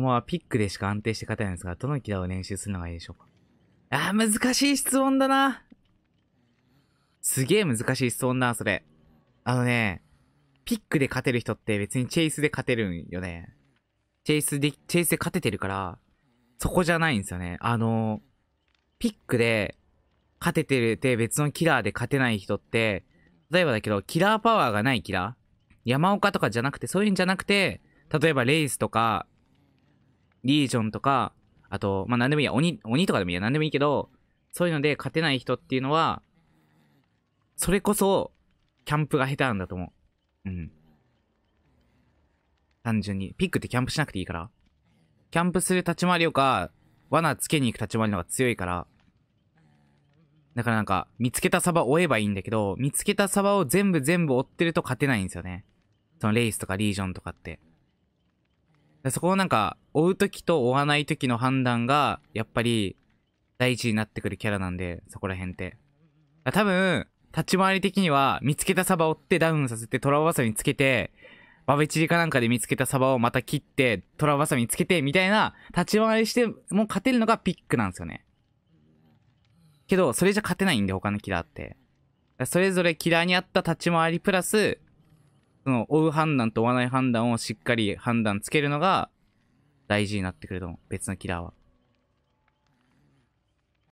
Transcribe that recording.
駒はピックでしか安定して勝てないんですが、どのキラを練習するのがいいでしょうかあ難しい質問だな。すげえ難しい質問だ、それ。あのね、ピックで勝てる人って別にチェイスで勝てるんよね。チェイスで、チェイスで勝ててるから、そこじゃないんですよね。あの、ピックで勝ててるって別のキラーで勝てない人って、例えばだけど、キラーパワーがないキラー山岡とかじゃなくて、そういうんじゃなくて、例えばレイスとか、リージョンとか、あと、まあ、何でもいいや、鬼、鬼とかでもいいや、何でもいいけど、そういうので勝てない人っていうのは、それこそ、キャンプが下手なんだと思う。うん。単純に。ピックってキャンプしなくていいから。キャンプする立ち回りよか、罠つけに行く立ち回りの方が強いから。だからなんか、見つけたサバ追えばいいんだけど、見つけたサバを全部全部追ってると勝てないんですよね。そのレイスとかリージョンとかって。そこをなんか、追う時と追わない時の判断が、やっぱり、大事になってくるキャラなんで、そこら辺って。多分、立ち回り的には、見つけたサバを追ってダウンさせて、トラバサミつけて、バベチリかなんかで見つけたサバをまた切って、トラバサミつけて、みたいな、立ち回りしても勝てるのがピックなんですよね。けど、それじゃ勝てないんで、他のキラーって。それぞれキラーに合った立ち回りプラス、その、追う判断と追わない判断をしっかり判断つけるのが、大事になってくると思う。別のキラーは。